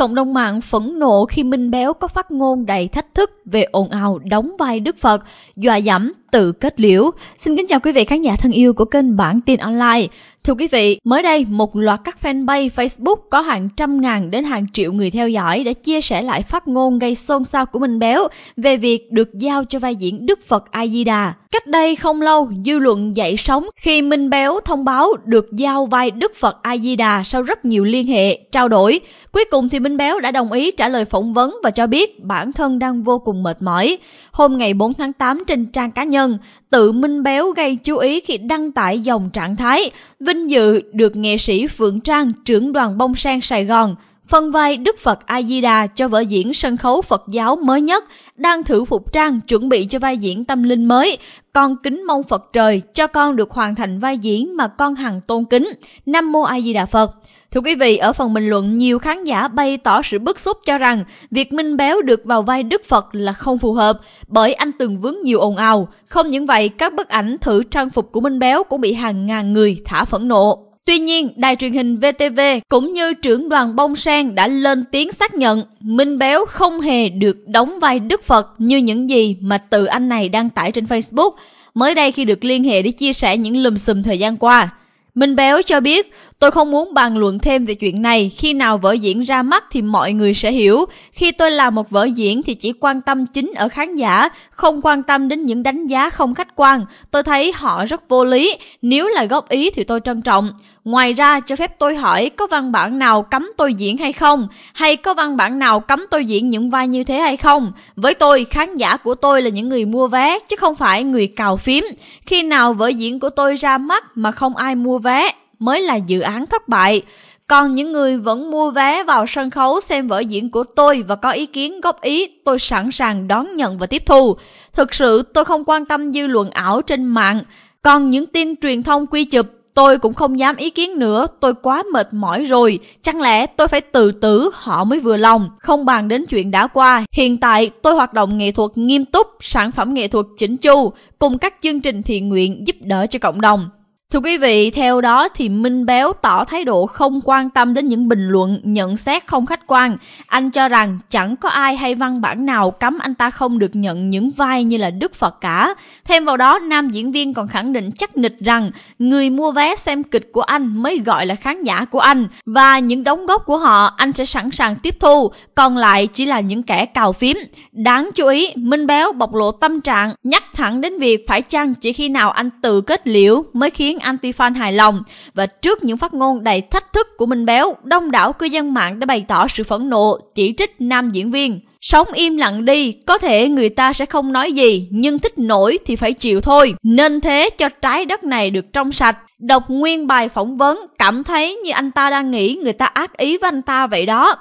Cộng đồng mạng phẫn nộ khi Minh Béo có phát ngôn đầy thách thức về ồn ào đóng vai Đức Phật, dọa dẫm, tự kết liễu. Xin kính chào quý vị khán giả thân yêu của kênh Bản tin online. Thưa quý vị, mới đây một loạt các fanpage Facebook có hàng trăm ngàn đến hàng triệu người theo dõi đã chia sẻ lại phát ngôn gây xôn xao của Minh Béo về việc được giao cho vai diễn Đức Phật A Di Đà. Cách đây không lâu, dư luận dậy sóng khi Minh Béo thông báo được giao vai Đức Phật A Di Đà sau rất nhiều liên hệ, trao đổi. Cuối cùng thì Minh Béo đã đồng ý trả lời phỏng vấn và cho biết bản thân đang vô cùng mệt mỏi. Hôm ngày 4 tháng 8 trên trang cá nhân, tự Minh Béo gây chú ý khi đăng tải dòng trạng thái vinh dự được nghệ sĩ Phượng Trang trưởng đoàn bông sen Sài Gòn phân vai Đức Phật A Di Đà cho vở diễn sân khấu Phật giáo mới nhất đang thử phục trang chuẩn bị cho vai diễn tâm linh mới. Con kính mong Phật trời cho con được hoàn thành vai diễn mà con hằng tôn kính. Nam mô A Di Đà Phật. Thưa quý vị, ở phần bình luận nhiều khán giả bày tỏ sự bức xúc cho rằng việc Minh Béo được vào vai Đức Phật là không phù hợp bởi anh từng vướng nhiều ồn ào. Không những vậy, các bức ảnh thử trang phục của Minh Béo cũng bị hàng ngàn người thả phẫn nộ. Tuy nhiên, đài truyền hình VTV cũng như trưởng đoàn Bông Sen đã lên tiếng xác nhận Minh Béo không hề được đóng vai Đức Phật như những gì mà tự anh này đăng tải trên Facebook mới đây khi được liên hệ để chia sẻ những lùm xùm thời gian qua. Minh Béo cho biết Tôi không muốn bàn luận thêm về chuyện này, khi nào vở diễn ra mắt thì mọi người sẽ hiểu. Khi tôi làm một vở diễn thì chỉ quan tâm chính ở khán giả, không quan tâm đến những đánh giá không khách quan. Tôi thấy họ rất vô lý, nếu là góp ý thì tôi trân trọng. Ngoài ra cho phép tôi hỏi có văn bản nào cấm tôi diễn hay không? Hay có văn bản nào cấm tôi diễn những vai như thế hay không? Với tôi, khán giả của tôi là những người mua vé chứ không phải người cào phím. Khi nào vở diễn của tôi ra mắt mà không ai mua vé mới là dự án thất bại. Còn những người vẫn mua vé vào sân khấu xem vở diễn của tôi và có ý kiến góp ý, tôi sẵn sàng đón nhận và tiếp thu. Thực sự tôi không quan tâm dư luận ảo trên mạng. Còn những tin truyền thông quy chụp, tôi cũng không dám ý kiến nữa, tôi quá mệt mỏi rồi. Chẳng lẽ tôi phải tự tử họ mới vừa lòng, không bàn đến chuyện đã qua. Hiện tại tôi hoạt động nghệ thuật nghiêm túc, sản phẩm nghệ thuật chỉnh chu, cùng các chương trình thiện nguyện giúp đỡ cho cộng đồng. Thưa quý vị, theo đó thì Minh Béo tỏ thái độ không quan tâm đến những bình luận, nhận xét không khách quan. Anh cho rằng chẳng có ai hay văn bản nào cấm anh ta không được nhận những vai như là Đức Phật cả. Thêm vào đó, nam diễn viên còn khẳng định chắc nịch rằng người mua vé xem kịch của anh mới gọi là khán giả của anh và những đóng góp của họ anh sẽ sẵn sàng tiếp thu, còn lại chỉ là những kẻ cào phím. Đáng chú ý, Minh Béo bộc lộ tâm trạng nhắc thẳng đến việc phải chăng chỉ khi nào anh tự kết liễu mới khiến anti-fan hài lòng và trước những phát ngôn đầy thách thức của Minh Béo, đông đảo cư dân mạng đã bày tỏ sự phẫn nộ, chỉ trích nam diễn viên. Sống im lặng đi, có thể người ta sẽ không nói gì, nhưng thích nổi thì phải chịu thôi. Nên thế cho trái đất này được trong sạch. Đọc nguyên bài phỏng vấn, cảm thấy như anh ta đang nghĩ người ta ác ý với anh ta vậy đó.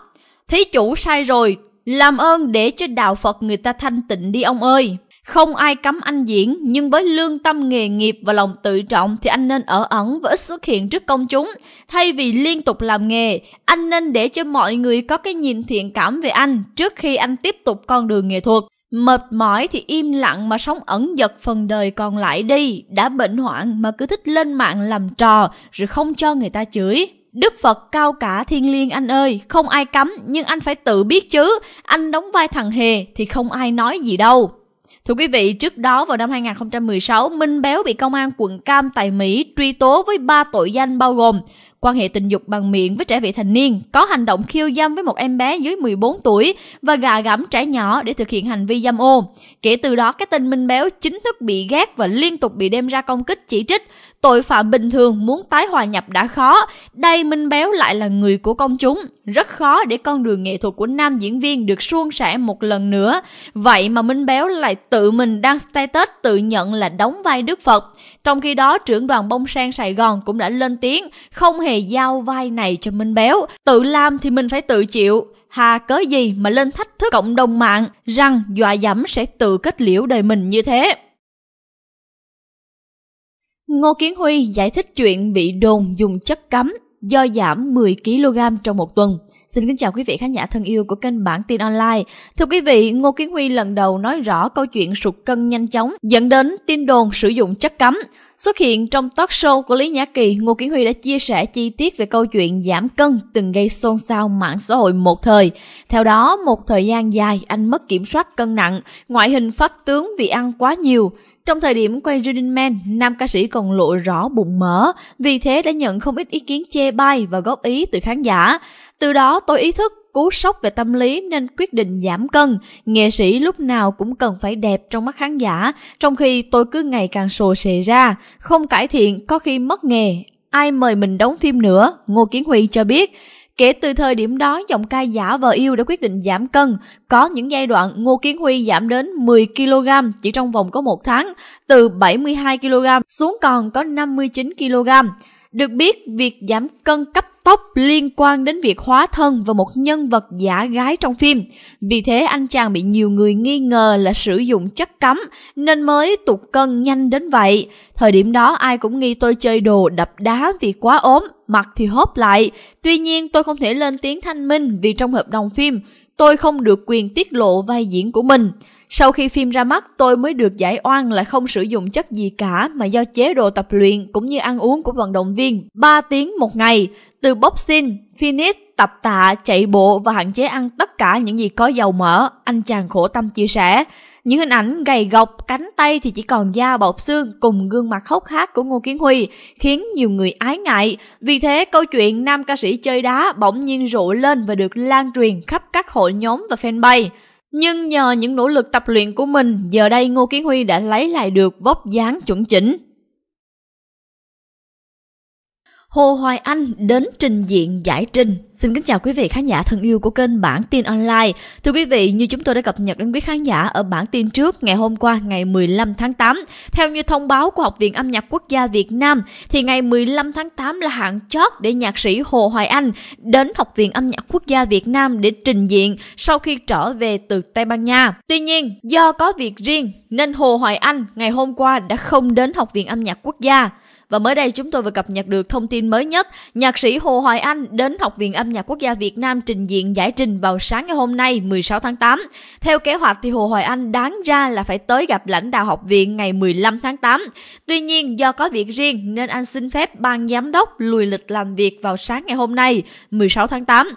Thí chủ sai rồi, làm ơn để cho đạo Phật người ta thanh tịnh đi ông ơi. Không ai cấm anh diễn, nhưng với lương tâm nghề nghiệp và lòng tự trọng thì anh nên ở ẩn và ít xuất hiện trước công chúng. Thay vì liên tục làm nghề, anh nên để cho mọi người có cái nhìn thiện cảm về anh trước khi anh tiếp tục con đường nghệ thuật. Mệt mỏi thì im lặng mà sống ẩn giật phần đời còn lại đi, đã bệnh hoạn mà cứ thích lên mạng làm trò rồi không cho người ta chửi. Đức Phật cao cả thiên liêng anh ơi, không ai cấm nhưng anh phải tự biết chứ, anh đóng vai thằng hề thì không ai nói gì đâu. Thưa quý vị, trước đó vào năm 2016, Minh Béo bị công an quận Cam tại Mỹ truy tố với 3 tội danh bao gồm quan hệ tình dục bằng miệng với trẻ vị thành niên, có hành động khiêu dâm với một em bé dưới 14 tuổi và gà gẫm trẻ nhỏ để thực hiện hành vi dâm ô. Kể từ đó, cái tên Minh Béo chính thức bị ghét và liên tục bị đem ra công kích chỉ trích. Tội phạm bình thường muốn tái hòa nhập đã khó, đây Minh Béo lại là người của công chúng. Rất khó để con đường nghệ thuật của nam diễn viên được suôn sẻ một lần nữa. Vậy mà Minh Béo lại tự mình đăng status tự nhận là đóng vai Đức Phật. Trong khi đó, trưởng đoàn bông sen Sài Gòn cũng đã lên tiếng không hề giao vai này cho Minh Béo. Tự làm thì mình phải tự chịu hà cớ gì mà lên thách thức cộng đồng mạng rằng dọa dẫm sẽ tự kết liễu đời mình như thế Ngô Kiến Huy giải thích chuyện bị đồn dùng chất cấm do giảm 10kg trong một tuần. Xin kính chào quý vị khán giả thân yêu của kênh Bản tin online. Thưa quý vị, Ngô Kiến Huy lần đầu nói rõ câu chuyện sụt cân nhanh chóng dẫn đến tin đồn sử dụng chất cấm. Xuất hiện trong talk show của Lý Nhã Kỳ, Ngô Kiến Huy đã chia sẻ chi tiết về câu chuyện giảm cân từng gây xôn xao mạng xã hội một thời. Theo đó, một thời gian dài anh mất kiểm soát cân nặng, ngoại hình phát tướng vì ăn quá nhiều. Trong thời điểm quay Running Man, nam ca sĩ còn lộ rõ bụng mỡ, vì thế đã nhận không ít ý kiến chê bai và góp ý từ khán giả. Từ đó tôi ý thức cú sốc về tâm lý nên quyết định giảm cân. Nghệ sĩ lúc nào cũng cần phải đẹp trong mắt khán giả, trong khi tôi cứ ngày càng sồ sề ra, không cải thiện có khi mất nghề. Ai mời mình đóng phim nữa? Ngô Kiến Huy cho biết. Kể từ thời điểm đó, giọng ca giả vợ yêu đã quyết định giảm cân. Có những giai đoạn Ngô Kiến Huy giảm đến 10kg chỉ trong vòng có một tháng, từ 72kg xuống còn có 59kg. Được biết, việc giảm cân cấp tốc liên quan đến việc hóa thân vào một nhân vật giả gái trong phim. Vì thế anh chàng bị nhiều người nghi ngờ là sử dụng chất cấm nên mới tụt cân nhanh đến vậy. Thời điểm đó ai cũng nghi tôi chơi đồ đập đá vì quá ốm, mặt thì hốp lại. Tuy nhiên tôi không thể lên tiếng thanh minh vì trong hợp đồng phim tôi không được quyền tiết lộ vai diễn của mình. Sau khi phim ra mắt, tôi mới được giải oan là không sử dụng chất gì cả mà do chế độ tập luyện cũng như ăn uống của vận động viên 3 tiếng một ngày, từ boxing, fitness, tập tạ, chạy bộ và hạn chế ăn tất cả những gì có dầu mỡ, anh chàng khổ tâm chia sẻ. Những hình ảnh gầy gọc, cánh tay thì chỉ còn da bọc xương cùng gương mặt hốc hác của Ngô Kiến Huy khiến nhiều người ái ngại. Vì thế, câu chuyện nam ca sĩ chơi đá bỗng nhiên rộ lên và được lan truyền khắp các hội nhóm và fanpage. Nhưng nhờ những nỗ lực tập luyện của mình, giờ đây Ngô Kiến Huy đã lấy lại được vóc dáng chuẩn chỉnh. Hồ Hoài Anh đến trình diện giải trình. Xin kính chào quý vị khán giả thân yêu của kênh Bản tin online. Thưa quý vị, như chúng tôi đã cập nhật đến quý khán giả ở bản tin trước ngày hôm qua ngày 15 tháng 8. Theo như thông báo của Học viện Âm nhạc Quốc gia Việt Nam thì ngày 15 tháng 8 là hạn chót để nhạc sĩ Hồ Hoài Anh đến Học viện Âm nhạc Quốc gia Việt Nam để trình diện sau khi trở về từ Tây Ban Nha. Tuy nhiên, do có việc riêng nên Hồ Hoài Anh ngày hôm qua đã không đến Học viện Âm nhạc Quốc gia. Và mới đây chúng tôi vừa cập nhật được thông tin mới nhất, nhạc sĩ Hồ Hoài Anh đến Học viện Âm nhạc Quốc gia Việt Nam trình diện giải trình vào sáng ngày hôm nay 16 tháng 8. Theo kế hoạch thì Hồ Hoài Anh đáng ra là phải tới gặp lãnh đạo học viện ngày 15 tháng 8. Tuy nhiên do có việc riêng nên anh xin phép ban giám đốc lùi lịch làm việc vào sáng ngày hôm nay 16 tháng 8.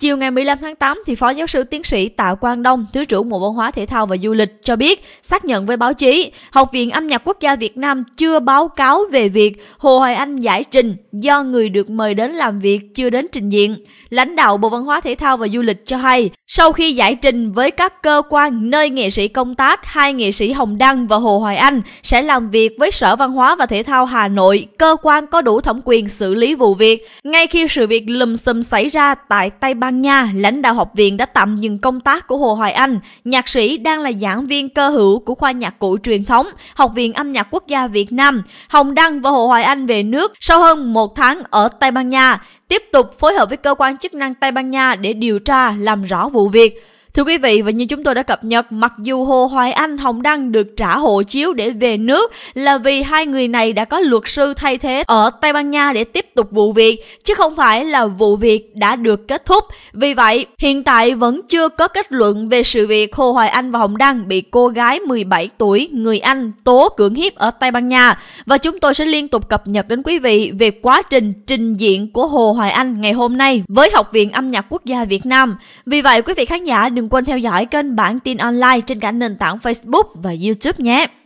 Chiều ngày 15 tháng 8, thì Phó Giáo sư Tiến sĩ Tạ Quang Đông, Thứ trưởng Bộ Văn hóa Thể thao và Du lịch cho biết, xác nhận với báo chí, Học viện Âm nhạc Quốc gia Việt Nam chưa báo cáo về việc Hồ Hoài Anh giải trình do người được mời đến làm việc chưa đến trình diện. Lãnh đạo Bộ Văn hóa Thể thao và Du lịch cho hay, sau khi giải trình với các cơ quan nơi nghệ sĩ công tác, hai nghệ sĩ Hồng Đăng và Hồ Hoài Anh sẽ làm việc với Sở Văn hóa và Thể thao Hà Nội, cơ quan có đủ thẩm quyền xử lý vụ việc. Ngay khi sự việc lùm xùm xảy ra tại Tây Ban Ban Nha, lãnh đạo học viện đã tạm dừng công tác của Hồ Hoài Anh, nhạc sĩ đang là giảng viên cơ hữu của khoa nhạc cụ truyền thống, Học viện âm nhạc quốc gia Việt Nam. Hồng Đăng và Hồ Hoài Anh về nước sau hơn một tháng ở Tây Ban Nha, tiếp tục phối hợp với cơ quan chức năng Tây Ban Nha để điều tra làm rõ vụ việc. Thưa quý vị và như chúng tôi đã cập nhật, mặc dù Hồ Hoài Anh Hồng Đăng được trả hộ chiếu để về nước là vì hai người này đã có luật sư thay thế ở Tây Ban Nha để tiếp tục vụ việc, chứ không phải là vụ việc đã được kết thúc. Vì vậy, hiện tại vẫn chưa có kết luận về sự việc Hồ Hoài Anh và Hồng Đăng bị cô gái 17 tuổi người Anh tố cưỡng hiếp ở Tây Ban Nha và chúng tôi sẽ liên tục cập nhật đến quý vị về quá trình trình diện của Hồ Hoài Anh ngày hôm nay với Học viện Âm nhạc Quốc gia Việt Nam. Vì vậy, quý vị khán giả đừng đừng quên theo dõi kênh Bản tin online trên cả nền tảng Facebook và YouTube nhé.